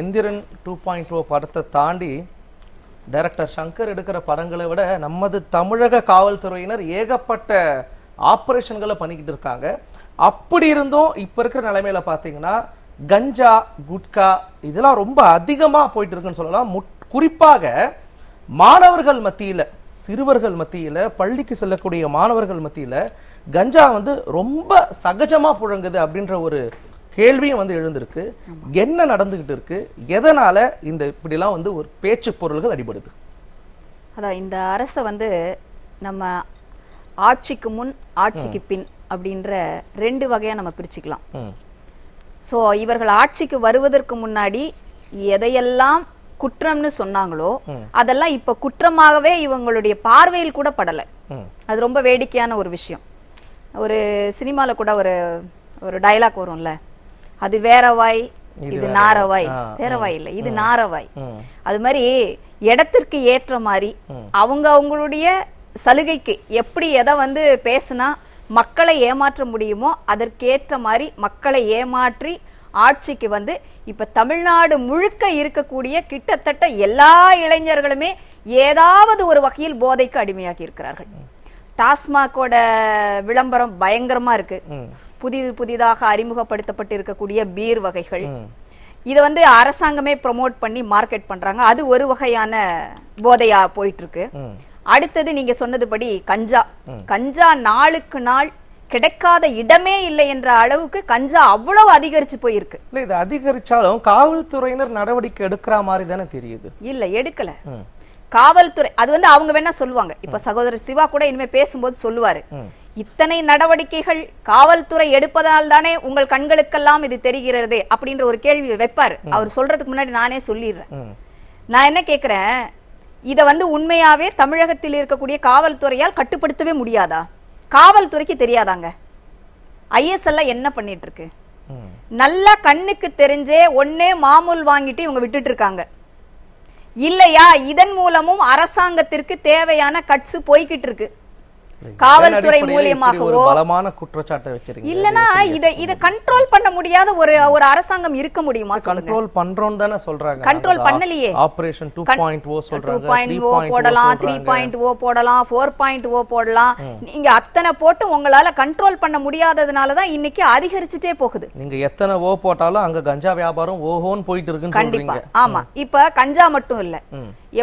Enthiran two point ஓ படத்தை தாண்டி director Shankar எடுக்கிற படங்களை விட நமது தமிழக காவல்துறையினர் ஏகப்பட்ட ஆப்ரேஷன்களை பண்ணிக்கிட்டு இருக்காங்க அப்படி இருந்தும் இப்போ இருக்கிற நிலைமையில பார்த்தீங்கன்னா கஞ்சா குட்கா இதெல்லாம் ரொம்ப அதிகமாக போயிட்டு இருக்குன்னு சொல்லலாம் முட் குறிப்பாக மாணவர்கள் மத்தியில் சிறுவர்கள் மத்தியில் பள்ளிக்கு செல்லக்கூடிய மாணவர்கள் மத்தியில் கஞ்சா வந்து ரொம்ப சகஜமாக புழங்குது அப்படின்ற ஒரு கேள்வியும் வந்து எழுந்திருக்கு என்ன நடந்துகிட்டு இருக்கு எதனால இந்த இப்படிலாம் வந்து ஒரு பேச்சு பொருள்கள் அடிபடுது அதான் இந்த அரசை வந்து நம்ம ஆட்சிக்கு முன் ஆட்சிக்கு பின் அப்படின்ற ரெண்டு வகையாக நம்ம பிரிச்சுக்கலாம் ஸோ இவர்கள் ஆட்சிக்கு வருவதற்கு முன்னாடி எதையெல்லாம் குற்றம்னு சொன்னாங்களோ அதெல்லாம் இப்ப குற்றமாகவே இவங்களுடைய பார்வையில் கூட படலை அது ரொம்ப வேடிக்கையான ஒரு விஷயம் ஒரு சினிமாவில் கூட ஒரு ஒரு டைலாக் வரும்ல அது வேறவாய் இது நாரவாய் வேறவாய் இல்லை இது நாரவாய் அது மாதிரி இடத்திற்கு ஏற்ற மாதிரி அவங்க அவங்களுடைய சலுகைக்கு எப்படி எதை வந்து பேசுனா மக்களை ஏமாற்ற முடியுமோ அதற்கேற்ற மாதிரி மக்களை ஏமாற்றி ஆட்சிக்கு வந்து இப்ப தமிழ்நாடு முழுக்க இருக்கக்கூடிய கிட்டத்தட்ட எல்லா இளைஞர்களுமே ஏதாவது ஒரு வகையில் போதைக்கு அடிமையாகி இருக்கிறார்கள் டாஸ்மாகோட விளம்பரம் பயங்கரமா இருக்கு புதிது புதிதாக அறிமுகப்படுத்தப்பட்டு இருக்கக்கூடிய பீர் வகைகள் இதை வந்து அரசாங்கமே ப்ரொமோட் பண்ணி மார்க்கெட் பண்றாங்க அது ஒரு வகையான போதையா போயிட்டு இருக்கு அடுத்தது நீங்க சொன்னதுபடி கஞ்சா கஞ்சா நாளுக்கு நாள் கிடைக்காத இடமே இல்லை என்ற அளவுக்கு கஞ்சா அவ்வளவு அதிகரிச்சு போயிருக்கு இல்ல இது அதிகரிச்சாலும் காவல்துறையினர் நடவடிக்கை எடுக்கிற மாதிரி தானே தெரியுது இல்ல எடுக்கல காவல்துறை அது வந்து அவங்க வேணா சொல்லுவாங்க இப்ப சகோதரர் சிவா கூட இனிமே பேசும்போது சொல்லுவாரு இத்தனை நடவடிக்கைகள் காவல்துறை எடுப்பதால் தானே உங்கள் கண்களுக்கெல்லாம் இது தெரிகிறது அப்படின்ற ஒரு கேள்வி வைப்பார் அவர் சொல்றதுக்கு முன்னாடி நானே சொல்லிடுறேன் நான் என்ன கேட்குறேன் இதை வந்து உண்மையாவே தமிழகத்தில் இருக்கக்கூடிய காவல்துறையால் கட்டுப்படுத்தவே முடியாதா காவல்துறைக்கு தெரியாதாங்க ஐஎஸ்எல்லாம் என்ன பண்ணிட்டு இருக்கு நல்லா கண்ணுக்கு தெரிஞ்சே ஒன்னே மாமூல் வாங்கிட்டு இவங்க விட்டுட்டு இருக்காங்க இல்லையா இதன் மூலமும் அரசாங்கத்திற்கு தேவையான கட்ஸ் போய்கிட்டு இருக்கு காவல்துறை மூலியமாகவோ பலமான குற்றச்சாட்டை வைக்கிறீங்க இல்லனா இத இத கண்ட்ரோல் பண்ண முடியாத ஒரு ஒரு அரசாங்கம் இருக்க முடியுமா கண்ட்ரோல் பண்றோம்னு தான சொல்றாங்க கண்ட்ரோல் பண்ணலையே ஆபரேஷன் 2.0 சொல்றாங்க 2.0 போடலாம் 3.0 போடலாம் 4.0 போடலாம் நீங்க அத்தனை போட்டு உங்களால கண்ட்ரோல் பண்ண முடியாததனால தான் இன்னைக்கு அதிகரிச்சிட்டே போகுது நீங்க எத்தனை ஓ போட்டாலும் அங்க கஞ்சா வியாபாரம் ஓஹோன்னு போயிட்டு இருக்குன்னு சொல்றீங்க ஆமா இப்ப கஞ்சா மட்டும் இல்ல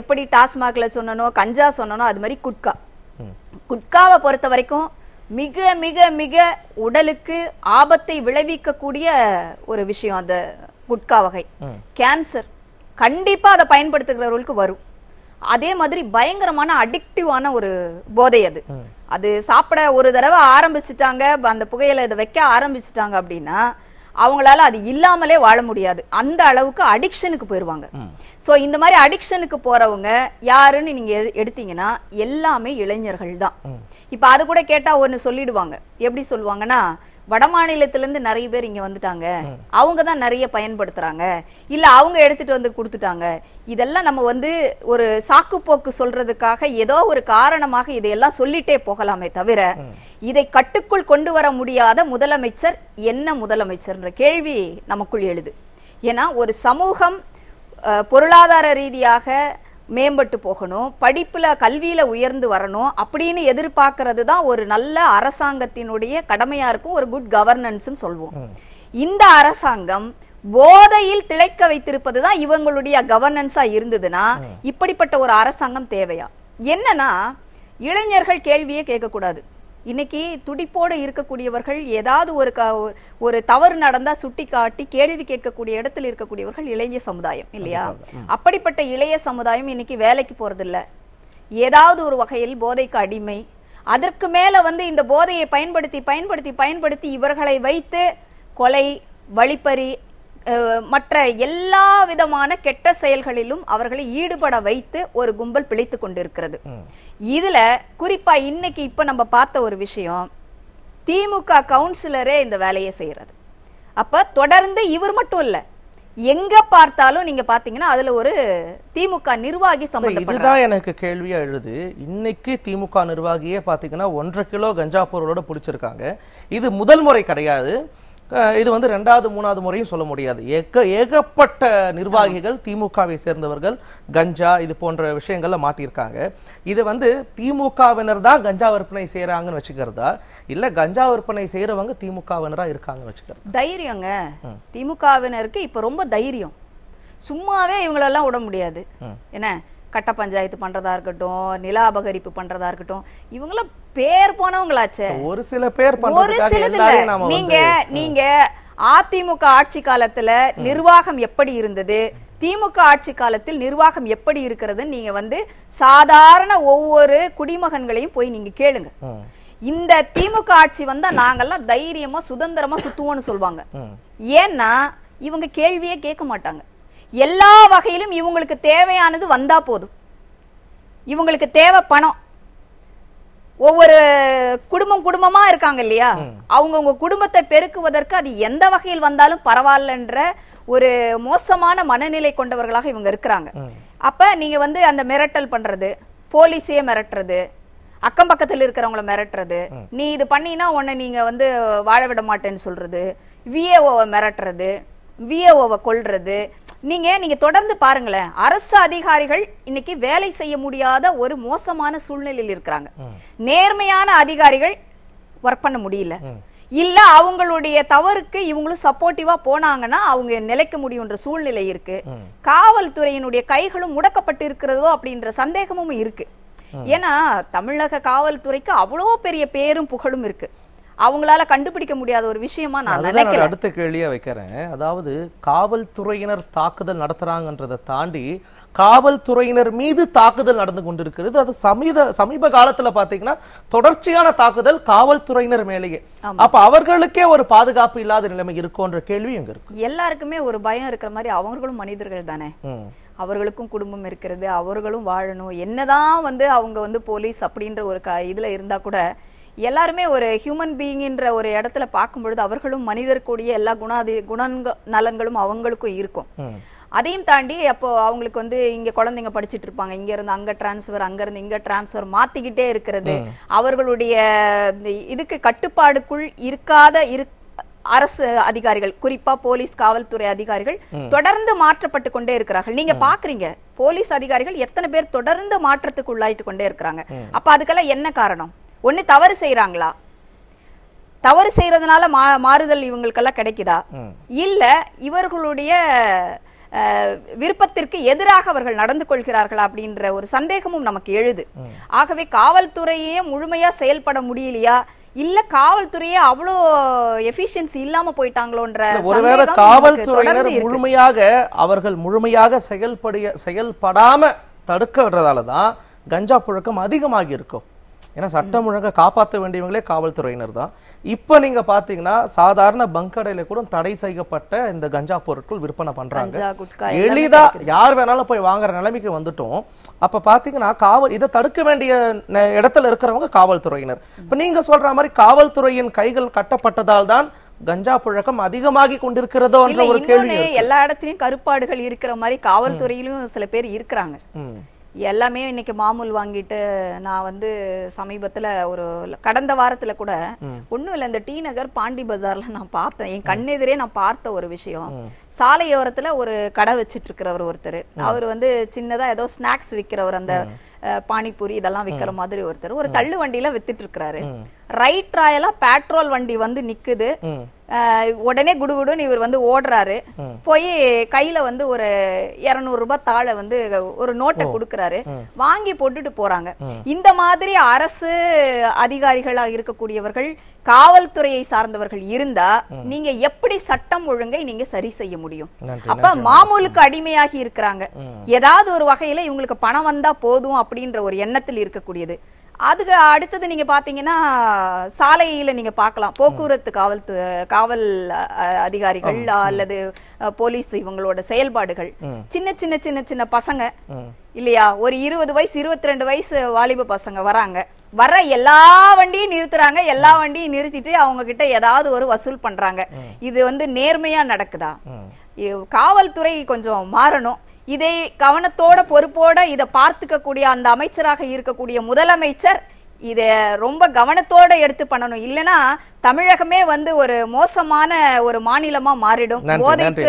எப்படி டாஸ்மாக்ல சொன்னனோ கஞ்சா சொன்னனோ அது மாதிரி குட்கா குட்காவை பொறுத்த வரைக்கும் மிக மிக மிக உடலுக்கு ஆபத்தை விளைவிக்கக்கூடிய ஒரு விஷயம் அந்த குட்கா வகை கேன்சர் கண்டிப்பா அதை பயன்படுத்துகிறவர்களுக்கு வரும் அதே மாதிரி பயங்கரமான அடிக்டிவான ஒரு போதை அது அது சாப்பிட ஒரு தடவை ஆரம்பிச்சுட்டாங்க அந்த புகையில இதை வைக்க ஆரம்பிச்சுட்டாங்க அப்படின்னா அவங்களால அது இல்லாமலே வாழ முடியாது அந்த அளவுக்கு அடிக்ஷனுக்கு போயிடுவாங்க ஸோ இந்த மாதிரி அடிக்ஷனுக்கு போறவங்க யாருன்னு நீங்க எடுத்தீங்கன்னா எல்லாமே இளைஞர்கள் தான் இப்போ அது கூட கேட்டா ஒன்று சொல்லிடுவாங்க எப்படி சொல்லுவாங்கன்னா வடமாநிலத்திலிருந்து நிறைய பேர் இங்க வந்துட்டாங்க அவங்க தான் நிறைய பயன்படுத்துறாங்க இல்ல அவங்க எடுத்துட்டு வந்து கொடுத்துட்டாங்க இதெல்லாம் நம்ம வந்து ஒரு சாக்குப்போக்கு சொல்றதுக்காக ஏதோ ஒரு காரணமாக இதையெல்லாம் சொல்லிட்டே போகலாமே தவிர இதை கட்டுக்குள் கொண்டு வர முடியாத முதலமைச்சர் என்ன முதலமைச்சர்ன்ற கேள்வி நமக்குள் எழுது ஏன்னா ஒரு சமூகம் பொருளாதார ரீதியாக மேம்பட்டு போகணும் படிப்பில் கல்வியில் உயர்ந்து வரணும் அப்படின்னு எதிர்பார்க்கறது தான் ஒரு நல்ல அரசாங்கத்தினுடைய கடமையாக இருக்கும் ஒரு குட் கவர்னன்ஸ்னு சொல்வோம் இந்த அரசாங்கம் போதையில் திளைக்க வைத்திருப்பது தான் இவங்களுடைய கவர்னன்ஸாக இருந்ததுன்னா இப்படிப்பட்ட ஒரு அரசாங்கம் தேவையா என்னன்னா இளைஞர்கள் கேள்வியே கேட்கக்கூடாது இன்னைக்கு துடிப்போடு இருக்கக்கூடியவர்கள் ஏதாவது ஒரு க ஒரு தவறு நடந்தால் சுட்டி காட்டி கேள்வி கேட்கக்கூடிய இடத்துல இருக்கக்கூடியவர்கள் இளைஞ சமுதாயம் இல்லையா அப்படிப்பட்ட இளைய சமுதாயம் இன்னைக்கு வேலைக்கு போகிறதில்ல ஏதாவது ஒரு வகையில் போதைக்கு அடிமை அதற்கு மேலே வந்து இந்த போதையை பயன்படுத்தி பயன்படுத்தி பயன்படுத்தி இவர்களை வைத்து கொலை வழிப்பறி மற்ற எல்லா விதமான கெட்ட செயல்களிலும் அவர்களை ஈடுபட வைத்து ஒரு கும்பல் பிழைத்து கொண்டிருக்கிறது இதுல குறிப்பா இன்னைக்கு இப்ப நம்ம பார்த்த ஒரு விஷயம் திமுக கவுன்சிலரே இந்த வேலையை செய்யறது அப்ப தொடர்ந்து இவர் மட்டும் இல்ல எங்க பார்த்தாலும் நீங்க பாத்தீங்கன்னா அதுல ஒரு திமுக நிர்வாகி இதுதான் எனக்கு கேள்வியா எழுது இன்னைக்கு திமுக நிர்வாகியே பாத்தீங்கன்னா ஒன்றரை கிலோ கஞ்சா பொருளோட பிடிச்சிருக்காங்க இது முதல் முறை கிடையாது இது வந்து ரெண்டாவது மூணாவது முறையும் சொல்ல முடியாது ஏக ஏகப்பட்ட நிர்வாகிகள் திமுகவை சேர்ந்தவர்கள் கஞ்சா இது போன்ற விஷயங்கள்ல மாட்டியிருக்காங்க இது வந்து திமுகவினர் தான் கஞ்சா விற்பனை செய்யறாங்கன்னு வச்சுக்கிறதா இல்ல கஞ்சா விற்பனை செய்யறவங்க திமுகவினரா இருக்காங்கன்னு வச்சுக்கிறது தைரியங்க திமுகவினருக்கு இப்ப ரொம்ப தைரியம் சும்மாவே இவங்களெல்லாம் விட முடியாது என்ன கட்ட பஞ்சாயத்து பண்றதா இருக்கட்டும் நில அபகரிப்பு பண்றதா இருக்கட்டும் இவங்களாம் பேர் போனவங்களாச்சே ஒரு சில பேர் ஒரு சில நீங்க நீங்க அதிமுக ஆட்சி காலத்துல நிர்வாகம் எப்படி இருந்தது திமுக ஆட்சி காலத்தில் நிர்வாகம் எப்படி இருக்கிறதுன்னு நீங்க வந்து சாதாரண ஒவ்வொரு குடிமகன்களையும் போய் நீங்க கேளுங்க இந்த திமுக ஆட்சி வந்தா நாங்கெல்லாம் தைரியமா சுதந்திரமா சுத்துவோம்னு சொல்லுவாங்க ஏன்னா இவங்க கேள்வியே கேட்க மாட்டாங்க எல்லா வகையிலும் இவங்களுக்கு தேவையானது வந்தா போதும் இவங்களுக்கு தேவை பணம் ஒவ்வொரு குடும்பம் குடும்பமா இருக்காங்க இல்லையா அவங்கவுங்க குடும்பத்தை பெருக்குவதற்கு அது எந்த வகையில் வந்தாலும் பரவாயில்லன்ற ஒரு மோசமான மனநிலை கொண்டவர்களாக இவங்க இருக்கிறாங்க அப்ப நீங்க வந்து அந்த மிரட்டல் பண்றது போலீஸையே மிரட்டுறது அக்கம் பக்கத்தில் இருக்கிறவங்கள மிரட்டுறது நீ இது பண்ணினா உன்னை நீங்க வந்து வாழ விட மாட்டேன்னு சொல்றது விஏஓவை மிரட்டுறது விஏஓவை கொள்றது நீங்க நீங்க தொடர்ந்து பாருங்களேன் அரசு அதிகாரிகள் இன்னைக்கு வேலை செய்ய முடியாத ஒரு மோசமான சூழ்நிலையில் இருக்கிறாங்க நேர்மையான அதிகாரிகள் ஒர்க் பண்ண முடியல இல்ல அவங்களுடைய தவறுக்கு இவங்களும் சப்போர்ட்டிவா போனாங்கன்னா அவங்க நிலைக்க முடியும்ன்ற சூழ்நிலை இருக்கு காவல்துறையினுடைய கைகளும் முடக்கப்பட்டு இருக்கிறதோ அப்படின்ற சந்தேகமும் இருக்கு ஏன்னா தமிழக காவல்துறைக்கு அவ்வளோ பெரிய பேரும் புகழும் இருக்கு அவங்களால கண்டுபிடிக்க முடியாத ஒரு விஷயமா நான் நினைக்கிறேன் அடுத்த கேள்வியா வைக்கிறேன் அதாவது காவல்துறையினர் தாக்குதல் நடத்துறாங்கன்றதை தாண்டி காவல்துறையினர் மீது தாக்குதல் நடந்து கொண்டிருக்கிறது அது சமீத சமீப காலத்துல பாத்தீங்கன்னா தொடர்ச்சியான தாக்குதல் காவல்துறையினர் மேலேயே அப்ப அவர்களுக்கே ஒரு பாதுகாப்பு இல்லாத நிலைமை இருக்கும்ன்ற கேள்வி எங்க இருக்கு எல்லாருக்குமே ஒரு பயம் இருக்கிற மாதிரி அவங்களும் மனிதர்கள் தானே அவர்களுக்கும் குடும்பம் இருக்கிறது அவர்களும் வாழணும் என்னதான் வந்து அவங்க வந்து போலீஸ் அப்படின்ற ஒரு க இதுல இருந்தா கூட எல்லாருமே ஒரு ஹியூமன் பீயிங்கிற ஒரு இடத்துல பார்க்கும்பொழுது அவர்களும் மனிதர்கூடிய எல்லா குணாதி குண நலன்களும் அவங்களுக்கும் இருக்கும் அதையும் தாண்டி அப்போ அவங்களுக்கு வந்து இங்க குழந்தைங்க படிச்சுட்டு இருப்பாங்க இங்க இருந்து அங்க டிரான்ஸ்பர் அங்க இருந்து இங்க டிரான்ஸ்பர் மாத்திக்கிட்டே இருக்கிறது அவர்களுடைய இதுக்கு கட்டுப்பாடுக்குள் இருக்காத இரு அரசு அதிகாரிகள் குறிப்பா போலீஸ் காவல்துறை அதிகாரிகள் தொடர்ந்து மாற்றப்பட்டு கொண்டே இருக்கிறார்கள் நீங்க பாக்குறீங்க போலீஸ் அதிகாரிகள் எத்தனை பேர் தொடர்ந்து மாற்றத்துக்கு உள்ளாயிட்டு கொண்டே இருக்கிறாங்க அப்ப அதுக்கெல்லாம் என்ன காரணம் ஒன்று தவறு செய்கிறாங்களா தவறு செய்கிறதுனால மா மாறுதல் இவங்களுக்கெல்லாம் கிடைக்குதா இல்லை இவர்களுடைய விருப்பத்திற்கு எதிராக அவர்கள் நடந்து கொள்கிறார்களா அப்படின்ற ஒரு சந்தேகமும் நமக்கு எழுது ஆகவே காவல்துறையே முழுமையாக செயல்பட முடியலையா இல்ல காவல்துறையே அவ்வளோ எஃபிஷியன்சி இல்லாம போயிட்டாங்களோன்ற ஒருவேளை காவல்துறையினர் முழுமையாக அவர்கள் முழுமையாக செயல்பட செயல்படாம தடுக்க விடுறதாலதான் கஞ்சா புழக்கம் அதிகமாகி இருக்கும் ஏன்னா சட்டம் ஒழுங்கை காப்பாற்ற வேண்டியவங்களே காவல்துறையினர் தான் இப்போ நீங்க பாத்தீங்கன்னா சாதாரண பங்கடையில கூட தடை செய்யப்பட்ட இந்த கஞ்சா பொருட்கள் விற்பனை பண்றாங்க எளிதா யார் வேணாலும் போய் வாங்குற நிலைமைக்கு வந்துட்டோம் அப்ப பாத்தீங்கன்னா காவல் இதை தடுக்க வேண்டிய இடத்துல இருக்கிறவங்க காவல்துறையினர் இப்ப நீங்க சொல்ற மாதிரி காவல்துறையின் கைகள் கட்டப்பட்டதால் தான் கஞ்சா புழக்கம் அதிகமாகி கொண்டிருக்கிறதோ என்ற ஒரு கேள்வி எல்லா இடத்துலயும் கருப்பாடுகள் இருக்கிற மாதிரி காவல்துறையிலும் சில பேர் இருக்கிறாங்க எல்லாமே இன்னைக்கு மாமூல் வாங்கிட்டு நான் வந்து சமீபத்துல ஒரு கடந்த வாரத்துல கூட ஒண்ணும் இல்லை இந்த டி நகர் பாண்டி பஜார்ல நான் பார்த்தேன் என் கண்ணெதிரே நான் பார்த்த ஒரு விஷயம் சாலையோரத்துல ஒரு கடை வச்சிட்டு இருக்கிறவர் ஒருத்தர் அவர் வந்து சின்னதா ஏதோ ஸ்நாக்ஸ் விற்கிறவர் அந்த பானிபூரி இதெல்லாம் விற்கிற மாதிரி ஒருத்தர் ஒரு தள்ளு வண்டியில வித்துட்டு இருக்கிறாரு ரைட் ராயலா பெட்ரோல் வண்டி வந்து நிக்குது உடனே குடுகுடுன்னு இவர் வந்து ஓடுறாரு போய் கையில வந்து ஒரு இருநூறு ரூபாய் தாழை வந்து ஒரு நோட்டை கொடுக்கறாரு வாங்கி போட்டுட்டு போறாங்க இந்த மாதிரி அரசு அதிகாரிகளா இருக்கக்கூடியவர்கள் காவல்துறையை சார்ந்தவர்கள் இருந்தா நீங்க எப்படி சட்டம் ஒழுங்கை நீங்க சரி செய்ய முடியும் அப்ப மாமூலுக்கு அடிமையாகி இருக்கிறாங்க ஏதாவது ஒரு வகையில இவங்களுக்கு பணம் வந்தா போதும் அப்படின்ற ஒரு எண்ணத்தில் இருக்கக்கூடியது அதுக்கு அடுத்தது நீங்க பாத்தீங்கன்னா சாலையில நீங்க பார்க்கலாம் போக்குவரத்து காவல் காவல் அதிகாரிகள் அல்லது போலீஸ் இவங்களோட செயல்பாடுகள் சின்ன சின்ன சின்ன சின்ன பசங்க இல்லையா ஒரு இருபது வயசு இருபத்தி ரெண்டு வயசு வாலிப பசங்க வராங்க வர்ற எல்லா வண்டியும் நிறுத்துறாங்க எல்லா வண்டியும் நிறுத்திட்டு அவங்க கிட்ட ஏதாவது ஒரு வசூல் பண்றாங்க இது வந்து நேர்மையா நடக்குதா காவல்துறை கொஞ்சம் மாறணும் இதை கவனத்தோட பொறுப்போட இதை பார்த்துக்கக்கூடிய அந்த அமைச்சராக இருக்கக்கூடிய முதலமைச்சர் இதை ரொம்ப கவனத்தோட எடுத்து பண்ணணும் இல்லனா தமிழகமே வந்து ஒரு மோசமான ஒரு மாநிலமா மாறிடும் போதைக்கு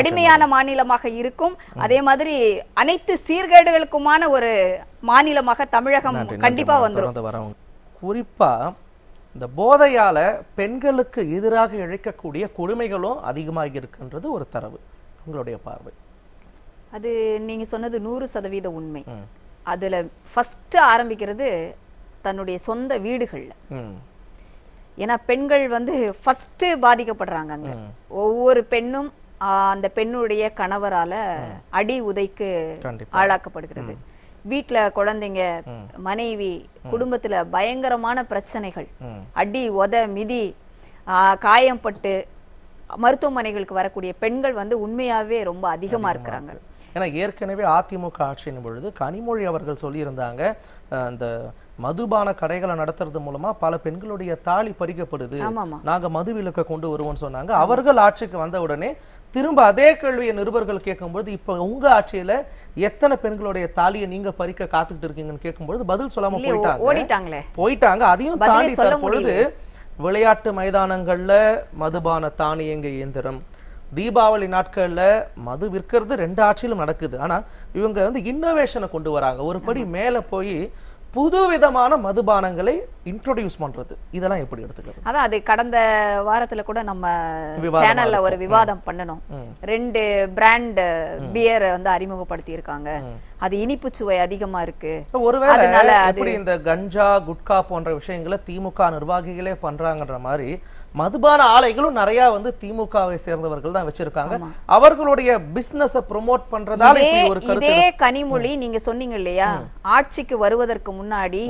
அடிமையான மாநிலமாக இருக்கும் அதே மாதிரி அனைத்து சீர்கேடுகளுக்குமான ஒரு மாநிலமாக தமிழகம் கண்டிப்பா வந்துடும் குறிப்பா இந்த போதையால பெண்களுக்கு எதிராக இழைக்கக்கூடிய கொடுமைகளும் அதிகமாக இருக்குன்றது ஒரு தரவு உங்களுடைய பார்வை அது நீங்க சொன்னது நூறு சதவீத உண்மை அதுல ஃபர்ஸ்ட் ஆரம்பிக்கிறது தன்னுடைய சொந்த வீடுகள்ல ஏன்னா பெண்கள் வந்து ஃபர்ஸ்ட் பாதிக்கப்படுறாங்க அங்க ஒவ்வொரு பெண்ணும் அந்த பெண்ணுடைய கணவரால அடி உதைக்கு ஆளாக்கப்படுகிறது வீட்டுல குழந்தைங்க மனைவி குடும்பத்துல பயங்கரமான பிரச்சனைகள் அடி உத மிதி காயம்பட்டு மருத்துவமனைகளுக்கு வரக்கூடிய பெண்கள் வந்து உண்மையாகவே ரொம்ப அதிகமா இருக்கிறாங்க ஏன்னா ஏற்கனவே அதிமுக ஆட்சியின் பொழுது கனிமொழி அவர்கள் சொல்லியிருந்தாங்க அந்த மதுபான கடைகளை நடத்துறது மூலமா பல பெண்களுடைய தாலி பறிக்கப்படுது நாங்க மது விலக்க கொண்டு வருவோம்னு சொன்னாங்க அவர்கள் ஆட்சிக்கு வந்த உடனே திரும்ப அதே கேள்வியை நிருபர்கள் கேட்கும்போது இப்ப உங்க ஆட்சியில எத்தனை பெண்களுடைய தாலியை நீங்க பறிக்க காத்துக்கிட்டு இருக்கீங்கன்னு கேட்கும்போது பதில் சொல்லாம போயிட்டாங்க போயிட்டாங்க அதையும் தாண்டி பொழுது விளையாட்டு மைதானங்கள்ல மதுபான தானியங்க இயந்திரம் தீபாவளி நாட்களில் மது விற்கிறது ரெண்டு ஆட்சியிலும் நடக்குது ஆனால் இவங்க வந்து இன்னோவேஷனை கொண்டு வராங்க ஒரு படி மேலே போய் புது விதமான மதுபானங்களை இன்ட்ரோடியூஸ் பண்றது இதெல்லாம் எப்படி எடுத்துக்கிறது அதான் அது கடந்த வாரத்துல கூட நம்ம சேனல்ல ஒரு விவாதம் பண்ணணும் ரெண்டு பிராண்ட் பியர் வந்து அறிமுகப்படுத்தி இருக்காங்க அது இனிப்பு சுவை அதிகமா இருக்கு ஒருவேளை இந்த கஞ்சா குட்கா போன்ற விஷயங்களை திமுக நிர்வாகிகளே பண்றாங்கன்ற மாதிரி மதுபான ஆலைகளும் நிறைய வந்து திமுகவை சேர்ந்தவர்கள் தான் வச்சிருக்காங்க அவர்களுடைய பிசினஸ் ப்ரொமோட் பண்றதால ஒரு இதே கனிமொழி நீங்க சொன்னீங்க இல்லையா ஆட்சிக்கு வருவதற்கு முன்னாடி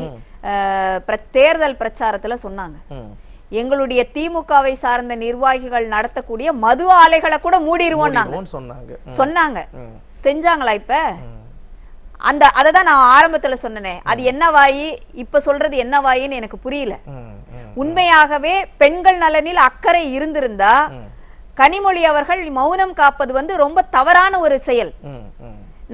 தேர்தல் பிரச்சாரத்துல சொன்னாங்க எங்களுடைய திமுகவை சார்ந்த நிர்வாகிகள் நடத்தக்கூடிய மது ஆலைகளை கூட மூடிடுவோம் சொன்னாங்க சொன்னாங்க செஞ்சாங்களா இப்ப அந்த அதை தான் நான் ஆரம்பத்துல சொன்னேனே அது என்னவாயி இப்ப சொல்றது என்ன வாயின்னு எனக்கு புரியல உண்மையாகவே பெண்கள் நலனில் அக்கறை இருந்திருந்தா கனிமொழி அவர்கள் மௌனம் காப்பது வந்து ரொம்ப தவறான ஒரு செயல்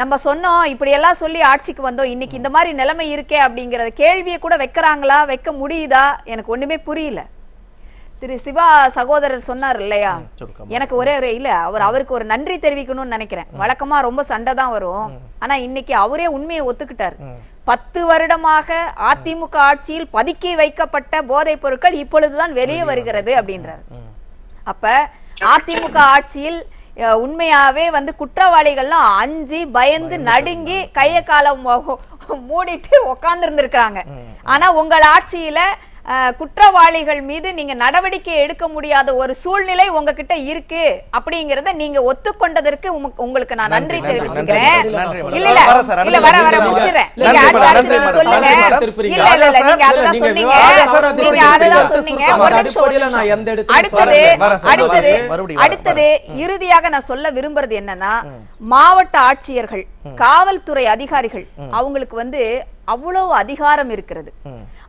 நம்ம சொன்னோம் இப்படி எல்லாம் சொல்லி ஆட்சிக்கு வந்தோம் இன்னைக்கு இந்த மாதிரி நிலைமை இருக்கே அப்படிங்கறத கேள்வியை கூட வைக்கிறாங்களா வைக்க முடியுதா எனக்கு ஒண்ணுமே புரியல திரு சிவா சகோதரர் சொன்னார் இல்லையா எனக்கு ஒரே ஒரே இல்ல அவர் அவருக்கு ஒரு நன்றி தெரிவிக்கணும்னு நினைக்கிறேன் வழக்கமா ரொம்ப சண்டை தான் வரும் ஆனா இன்னைக்கு அவரே உண்மையை ஒத்துக்கிட்டார் பத்து வருடமாக அதிமுக ஆட்சியில் பதுக்கி வைக்கப்பட்ட போதைப் பொருட்கள் இப்பொழுதுதான் வெளியே வருகிறது அப்படின்றார் அப்ப அதிமுக ஆட்சியில் உண்மையாவே வந்து குற்றவாளிகள்லாம் அஞ்சு பயந்து நடுங்கி கைய காலம் மூடிட்டு உட்கார்ந்து இருந்திருக்கிறாங்க ஆனா உங்கள் ஆட்சியில குற்றவாளிகள் மீது நீங்க நடவடிக்கை எடுக்க முடியாத ஒரு சூழ்நிலை உங்ககிட்ட இருக்கு அப்படிங்கறத நீங்க ஒத்துக்கொண்டதற்கு உங்களுக்கு நான் நன்றி தெரிவிச்சுக்கிறேன் இல்ல இல்ல வர வர சொல்லுங்க இல்ல இல்ல நீங்க அதுதான் சொன்னீங்க நீங்க அதுதான் சொன்னீங்க அடுத்தது அடுத்தது அடுத்தது இறுதியாக நான் சொல்ல விரும்புறது என்னன்னா மாவட்ட ஆட்சியர்கள் காவல்துறை அதிகாரிகள் அவங்களுக்கு வந்து அவ்வளவு அதிகாரம் இருக்கிறது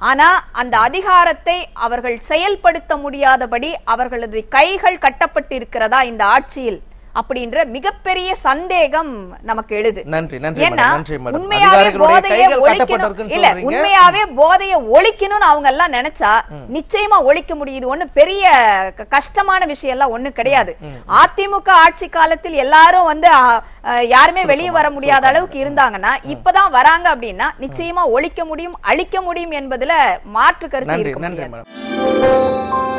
ஆனா அந்த அதிகாரத்தை அவர்கள் செயல்படுத்த முடியாதபடி அவர்களது கைகள் கட்டப்பட்டு இருக்கிறதா இந்த ஆட்சியில் அப்படின்ற மிகப்பெரிய சந்தேகம் நமக்கு எழுது நன்றி நன்றி ஏன்னா உண்மையாவே போதையை ஒழிக்கணும் இல்ல உண்மையாவே போதையை ஒழிக்கணும்னு அவங்க எல்லாம் நினைச்சா நிச்சயமா ஒழிக்க முடியுது ஒண்ணு பெரிய கஷ்டமான விஷயம் எல்லாம் ஒண்ணு கிடையாது அதிமுக ஆட்சி காலத்தில் எல்லாரும் வந்து யாருமே வெளியே வர முடியாத அளவுக்கு இருந்தாங்கன்னா இப்பதான் வராங்க அப்படின்னா நிச்சயமா ஒழிக்க முடியும் அழிக்க முடியும் என்பதுல மாற்று கருத்து இருக்கு